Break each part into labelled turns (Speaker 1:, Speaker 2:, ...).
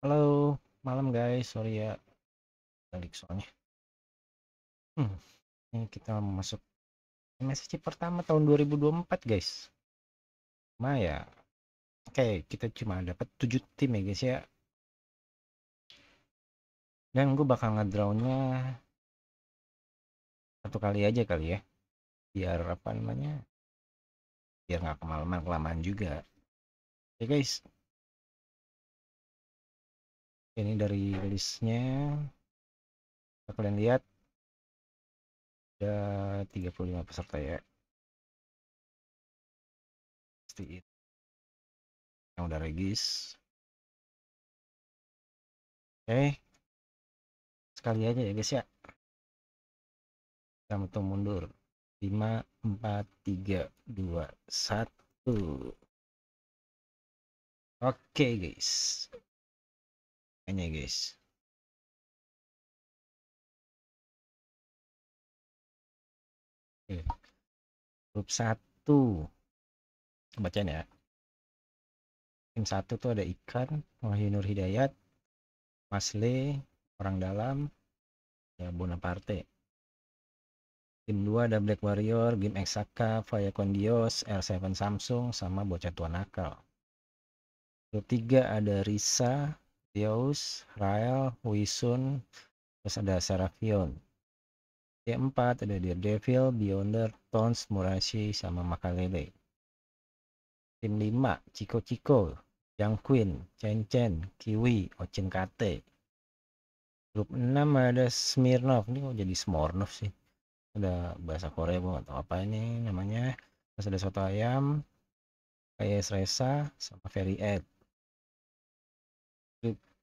Speaker 1: Halo, malam guys. Sorry ya, balik soalnya. Hmm, ini kita masuk MSC
Speaker 2: pertama tahun 2024 guys. Ma ya, oke kita cuma dapat 7 tim ya guys ya. Dan gue bakal ngedrawnya satu kali aja kali ya. Biar apa
Speaker 1: namanya, biar nggak kemalaman kelamaan juga. Oke guys, ini dari listnya nya kalian lihat ada 35 peserta ya pasti yang udah regis oke eh, okay. sekali aja ya guys ya kita hitung mundur 5 4 3 2 1 oke okay, guys ini guys
Speaker 2: grup satu Bacaan ya tim satu tuh ada ikan Wahyu Nur Hidayat Masle orang dalam ya Bonaparte tim 2 ada Black Warrior Game Exaka Faya Condios, L7 Samsung sama bocah tua nakal grup 3 ada Risa Zeus, Rael, Wisun, terus ada Seraphion. D4 ada Daredevil, Beyonder, Tons, Murashi, sama Makalele. Tim 5, Chico Chico, Yang Queen, Chen Chen, Kiwi, Ochin Kate. Grup 6 ada Smirnov, ini kok jadi Smornov sih. Ada bahasa Korea, gue gak apa ini namanya. Terus ada Soto Ayam, Kayes Reza, sama Fairy Ed.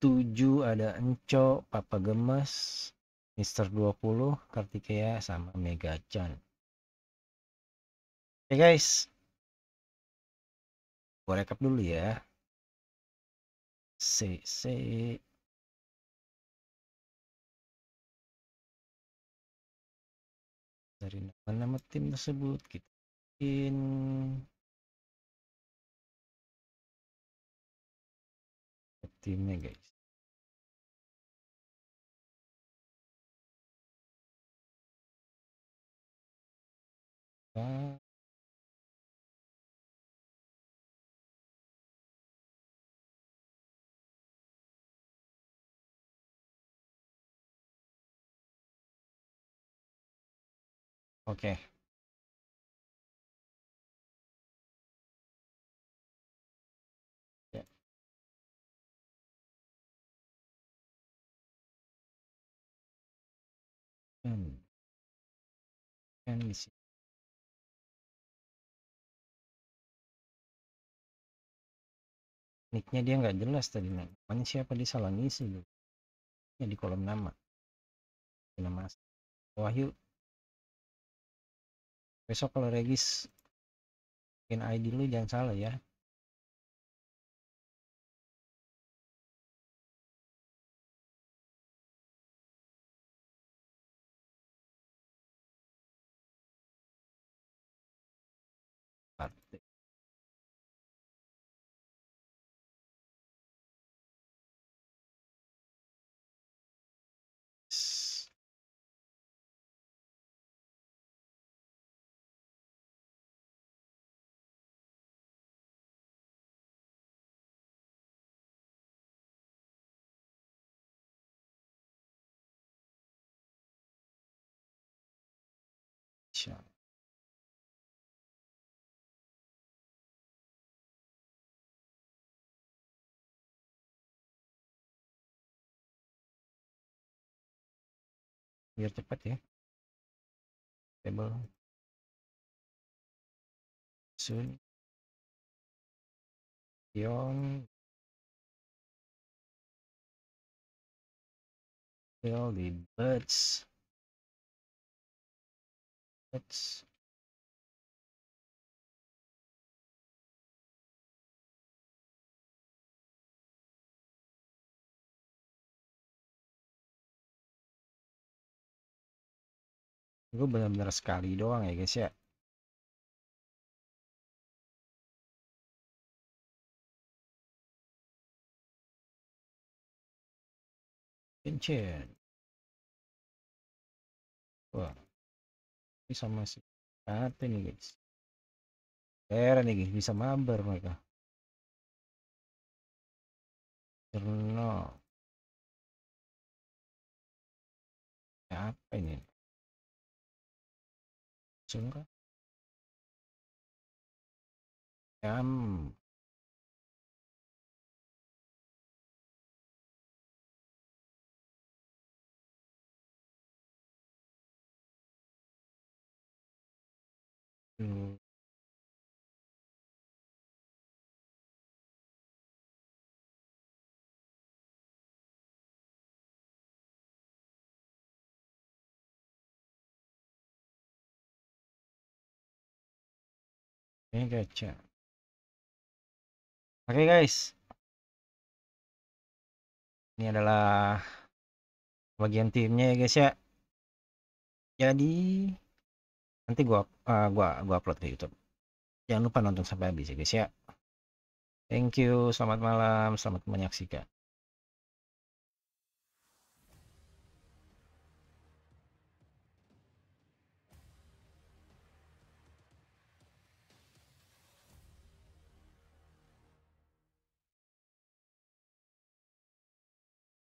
Speaker 2: 7 ada Enco, Papa Gemas, Mister 20, Kartikeya sama Mega Chan.
Speaker 1: Oke okay guys. Gua rekap dulu ya. C C dari nama-nama tim tersebut kita bikin timnya guys Oke, okay. Hmm. Kan di sini. Nicknya dia nggak jelas tadi namanya siapa di salah ngisi lu? Ya di kolom nama. Di nama Wahyu. Besok kalau Regis bikin ID lu jangan salah ya. biar cepat ya table soon Dion the birds Let's Gue benar-benar sekali doang ya guys ya. Pencet. Wah. Bisa masih si nih guys heran nih guys bisa mabar mereka Cerno apa ini sungguh Yang Oke gacha. Oke guys. Ini adalah bagian timnya ya
Speaker 2: guys ya. Jadi nanti gua uh, gua gua upload ke YouTube. Jangan lupa nonton sampai habis ya guys ya. Thank you, selamat malam, selamat menyaksikan.